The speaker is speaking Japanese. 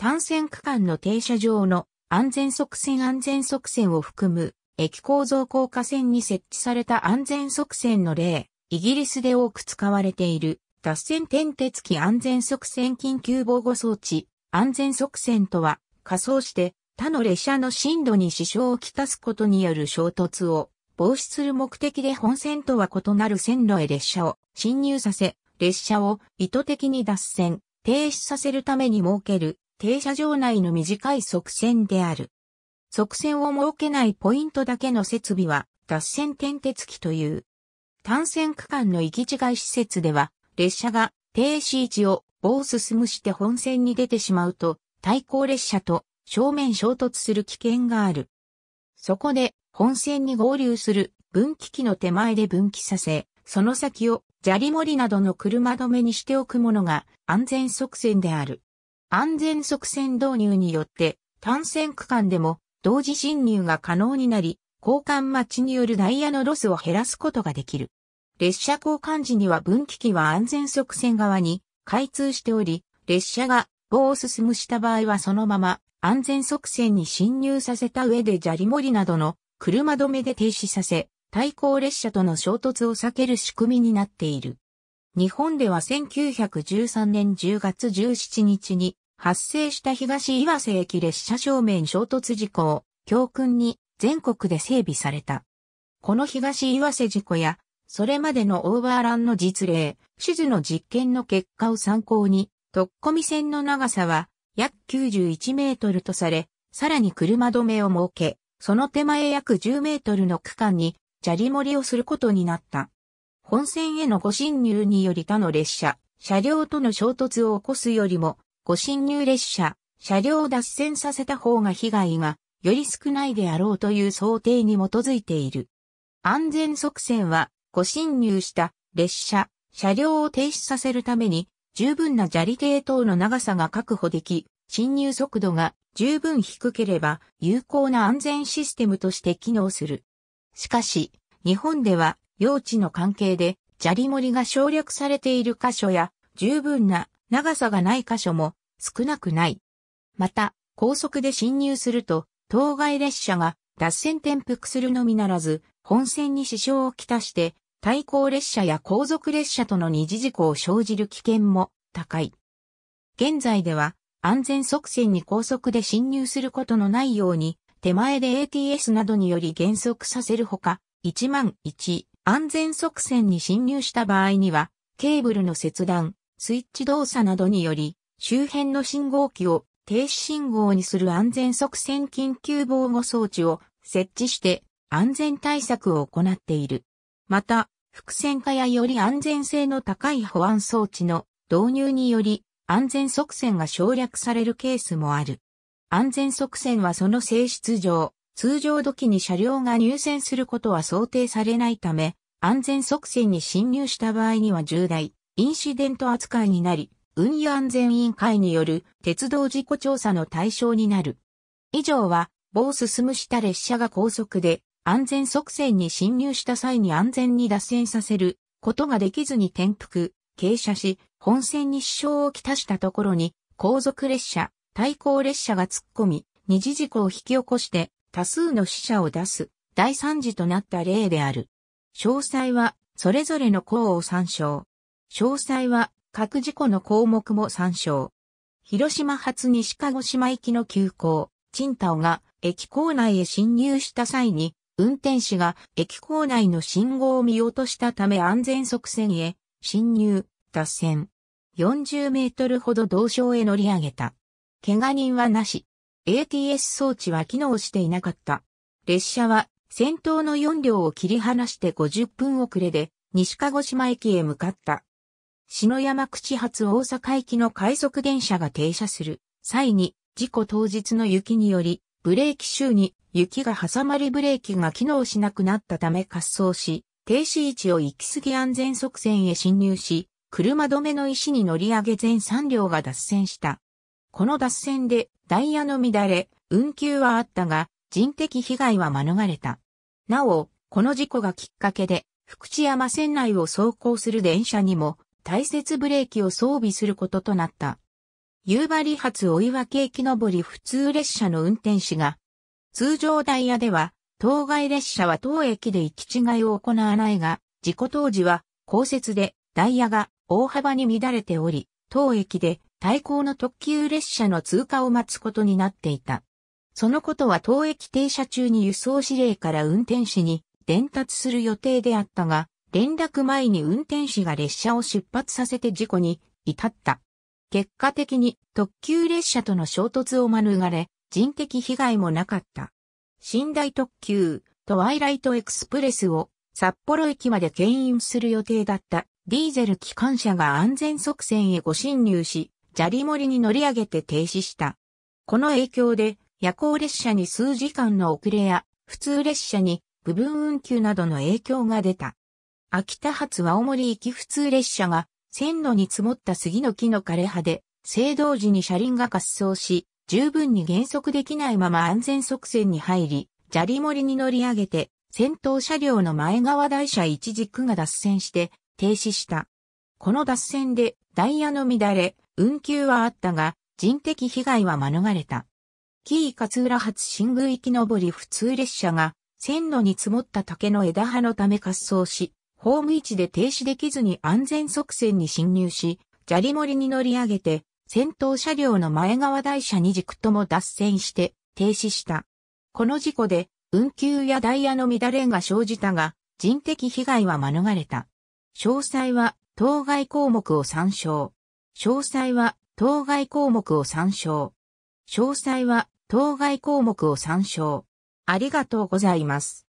単線区間の停車場の安全側線安全側線を含む駅構造高架線に設置された安全側線の例、イギリスで多く使われている脱線点鉄機安全側線緊急防護装置、安全側線とは仮想して他の列車の進路に支障をきたすことによる衝突を防止する目的で本線とは異なる線路へ列車を侵入させ、列車を意図的に脱線、停止させるために設ける停車場内の短い側線である。側線を設けないポイントだけの設備は脱線点鉄機という。単線区間の行き違い施設では、列車が停止位置を棒進むして本線に出てしまうと、対向列車と正面衝突する危険がある。そこで本線に合流する分岐器の手前で分岐させ、その先を砂利森などの車止めにしておくものが安全側線である。安全側線導入によって、単線区間でも同時進入が可能になり、交換待ちによるダイヤのロスを減らすことができる。列車交換時には分岐器は安全側線側に開通しており、列車が棒を進むした場合はそのまま安全側線に進入させた上で砂利森などの車止めで停止させ、対向列車との衝突を避ける仕組みになっている。日本では1913年10月17日に発生した東岩瀬駅列車正面衝突事故を教訓に全国で整備された。この東岩瀬事故や、それまでのオーバーランの実例、地図の実験の結果を参考に、突っ込み線の長さは約91メートルとされ、さらに車止めを設け、その手前約10メートルの区間に砂利盛りをすることになった。本線へのご侵入により他の列車、車両との衝突を起こすよりも、ご侵入列車、車両を脱線させた方が被害がより少ないであろうという想定に基づいている。安全側線は、ご侵入した列車、車両を停止させるために、十分な砂利系等の長さが確保でき、侵入速度が十分低ければ有効な安全システムとして機能する。しかし、日本では用地の関係で砂利盛りが省略されている箇所や十分な長さがない箇所も少なくない。また、高速で侵入すると、当該列車が脱線転覆するのみならず、本線に支障をきたして、対向列車や後続列車との二次事故を生じる危険も高い。現在では、安全側線に高速で侵入することのないように、手前で ATS などにより減速させるほか、1万1、安全側線に侵入した場合には、ケーブルの切断、スイッチ動作などにより、周辺の信号機を停止信号にする安全側線緊急防護装置を設置して安全対策を行っている。また、伏線化やより安全性の高い保安装置の導入により安全側線が省略されるケースもある。安全側線はその性質上、通常時に車両が入線することは想定されないため、安全側線に侵入した場合には重大、インシデント扱いになり、運輸安全委員会による鉄道事故調査の対象になる。以上は、某進むした列車が高速で安全側線に侵入した際に安全に脱線させることができずに転覆、傾斜し、本線に支障をきたしたところに、後続列車、対向列車が突っ込み、二次事故を引き起こして多数の死者を出す大惨事となった例である。詳細はそれぞれの項を参照。詳細は各事故の項目も参照。広島発西鹿児島行きの急行、賃貸が駅構内へ侵入した際に、運転士が駅構内の信号を見落としたため安全側線へ侵入、脱線。40メートルほど道床へ乗り上げた。怪我人はなし。ATS 装置は機能していなかった。列車は先頭の4両を切り離して50分遅れで西鹿児島駅へ向かった。篠山口発大阪行きの快速電車が停車する際に事故当日の雪によりブレーキ周に雪が挟まりブレーキが機能しなくなったため滑走し停止位置を行き過ぎ安全側線へ侵入し車止めの石に乗り上げ全3両が脱線した。この脱線でダイヤの乱れ、運休はあったが、人的被害は免れた。なお、この事故がきっかけで、福知山線内を走行する電車にも、大雪ブレーキを装備することとなった。夕張発追分駅上り普通列車の運転士が、通常ダイヤでは、当該列車は当駅で行き違いを行わないが、事故当時は、降雪でダイヤが大幅に乱れており、当駅で対抗の特急列車の通過を待つことになっていた。そのことは当駅停車中に輸送指令から運転士に伝達する予定であったが、連絡前に運転士が列車を出発させて事故に至った。結果的に特急列車との衝突を免れ、人的被害もなかった。寝台特急、トワイライトエクスプレスを札幌駅まで牽引する予定だったディーゼル機関車が安全側線へご侵入し、砂利森に乗り上げて停止した。この影響で夜行列車に数時間の遅れや普通列車に部分運休などの影響が出た。秋田発は青森行き普通列車が線路に積もった杉の木の枯れ葉で、制動時に車輪が滑走し、十分に減速できないまま安全側線に入り、砂利森に乗り上げて、先頭車両の前側台車一軸が脱線して停止した。この脱線でダイヤの乱れ、運休はあったが、人的被害は免れた。紀伊勝浦発新宮行き上り普通列車が、線路に積もった竹の枝葉のため滑走し、ホーム位置で停止できずに安全側線に侵入し、砂利森に乗り上げて、先頭車両の前側台車に軸とも脱線して停止した。この事故で運休やダイヤの乱れが生じたが、人的被害は免れた。詳細は当該項目を参照。詳細は当該項目を参照。詳細は当該項目を参照。ありがとうございます。